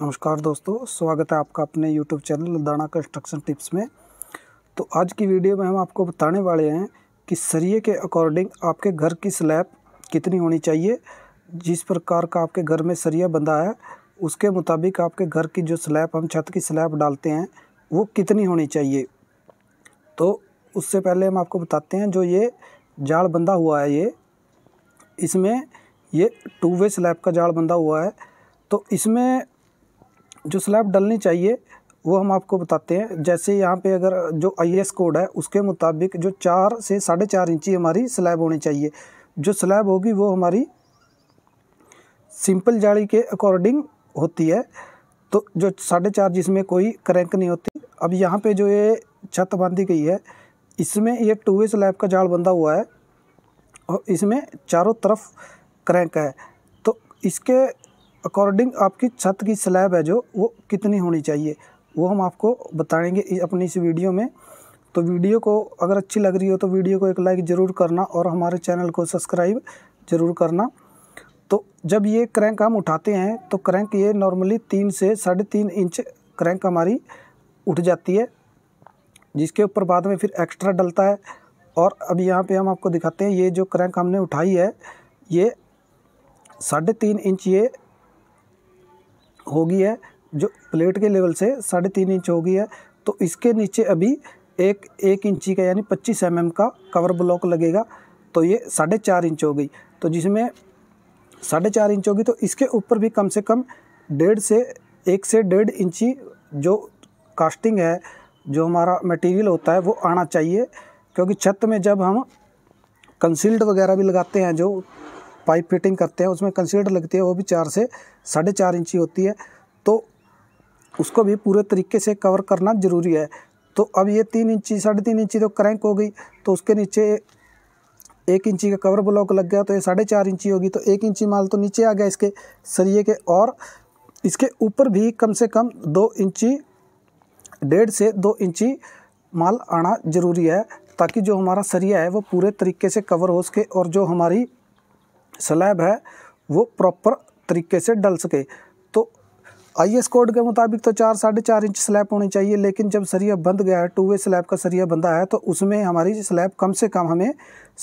नमस्कार दोस्तों स्वागत है आपका अपने YouTube चैनल दाना कंस्ट्रक्शन टिप्स में तो आज की वीडियो में हम आपको बताने वाले हैं कि सरिये के अकॉर्डिंग आपके घर की स्लैब कितनी होनी चाहिए जिस प्रकार का आपके घर में सरिया बंधा है उसके मुताबिक आपके घर की जो स्लैब हम छत की स्लैब डालते हैं वो कितनी होनी चाहिए तो उससे पहले हम आपको बताते हैं जो ये जाड़ बंधा हुआ है ये इसमें ये टू वे स्लैब का जाल बंधा हुआ है तो इसमें जो स्लैब डलनी चाहिए वो हम आपको बताते हैं जैसे यहाँ पे अगर जो आई कोड है उसके मुताबिक जो चार से साढ़े चार इंची हमारी स्लैब होनी चाहिए जो स्लैब होगी वो हमारी सिंपल जाली के अकॉर्डिंग होती है तो जो साढ़े चार जिसमें कोई क्रैंक नहीं होती अब यहाँ पे जो ये छत बांधी गई है इसमें ये टू वे स्लैब का जाल बंधा हुआ है और इसमें चारों तरफ क्रैंक है तो इसके अकॉर्डिंग आपकी छत की स्लैब है जो वो कितनी होनी चाहिए वो हम आपको बताएंगे अपनी इस वीडियो में तो वीडियो को अगर अच्छी लग रही हो तो वीडियो को एक लाइक ज़रूर करना और हमारे चैनल को सब्सक्राइब ज़रूर करना तो जब ये क्रैंक हम उठाते हैं तो क्रैंक ये नॉर्मली तीन से साढ़े तीन इंच क्रैंक हमारी उठ जाती है जिसके ऊपर बाद में फिर एक्स्ट्रा डलता है और अब यहाँ पे हम आपको दिखाते हैं ये जो क्रैंक हमने उठाई है ये साढ़े तीन इंच ये होगी है जो प्लेट के लेवल से साढ़े तीन इंच होगी है तो इसके नीचे अभी एक एक इंची का यानी पच्चीस एम का कवर ब्लॉक लगेगा तो ये साढ़े चार इंच हो गई तो जिसमें साढ़े चार इंच होगी तो इसके ऊपर भी कम से कम डेढ़ से एक से डेढ़ इंची जो कास्टिंग है जो हमारा मटेरियल होता है वो आना चाहिए क्योंकि छत में जब हम कंसील्ड वगैरह भी लगाते हैं जो पाइप फिटिंग करते हैं उसमें कंसीडर लगती है वो भी चार से साढ़े चार इंची होती है तो उसको भी पूरे तरीके से कवर करना ज़रूरी है तो अब ये तीन इंची साढ़े तीन इंची तो क्रैंक हो गई तो उसके नीचे एक इंची का कवर ब्लॉक लग गया तो ये साढ़े चार इंची होगी तो एक इंची माल तो नीचे आ गया इसके सरिए के और इसके ऊपर भी कम से कम दो इंची डेढ़ से दो इंची माल आना ज़रूरी है ताकि जो हमारा सरिया है वो पूरे तरीके से कवर हो सके और जो हमारी स्लैब है वो प्रॉपर तरीके से डल सके तो आई कोड के मुताबिक तो चार साढ़े चार इंच स्लैब होनी चाहिए लेकिन जब सरिया बंद गया है टू वे स्लैब का सरिया बंधा है तो उसमें हमारी स्लैब कम से कम हमें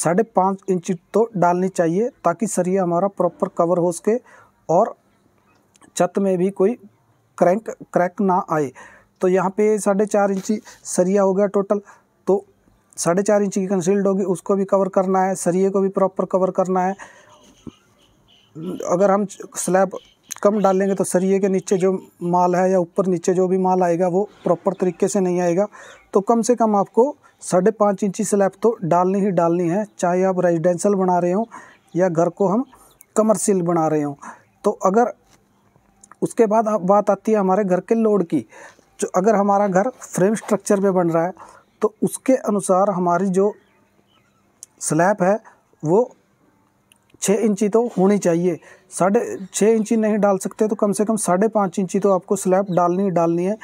साढ़े पाँच इंच तो डालनी चाहिए ताकि सरिया हमारा प्रॉपर कवर हो सके और छत में भी कोई क्रैंक क्रैक ना आए तो यहाँ पे साढ़े चार इंची सरिया हो गया टोटल तो साढ़े चार इंची की कंसील्ड होगी उसको भी कवर करना है सरिए को भी प्रॉपर कवर करना है अगर हम स्लैब कम डालेंगे तो सरिये के नीचे जो माल है या ऊपर नीचे जो भी माल आएगा वो प्रॉपर तरीके से नहीं आएगा तो कम से कम आपको साढ़े पाँच इंची स्लैब तो डालनी ही डालनी है चाहे आप रेजिडेंशल बना रहे हों या घर को हम कमर्शियल बना रहे हों तो अगर उसके बाद बात आती है हमारे घर के लोड की जो अगर हमारा घर फ्रेम स्ट्रक्चर पर बन रहा है तो उसके अनुसार हमारी जो स्लैब है वो छः इंची तो होनी चाहिए साढ़े छः इंची नहीं डाल सकते तो कम से कम साढ़े पाँच इंची तो आपको स्लैब डालनी डालनी है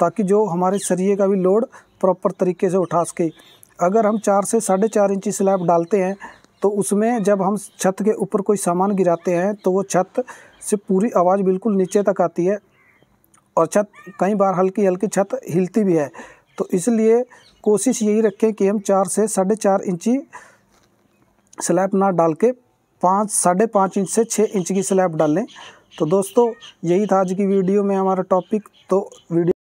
ताकि जो हमारे सरिये का भी लोड प्रॉपर तरीके से उठा सके अगर हम चार से साढ़े चार इंची स्लैब डालते हैं तो उसमें जब हम छत के ऊपर कोई सामान गिराते हैं तो वो छत से पूरी आवाज़ बिल्कुल नीचे तक आती है और छत कई बार हल्की हल्की छत हिलती भी है तो इसलिए कोशिश यही रखें कि हम चार से साढ़े चार इंची स्लैब ना डाल के पाँच साढ़े पाँच इंच से छः इंच की स्लैब डालें तो दोस्तों यही था आज की वीडियो में हमारा टॉपिक तो वीडियो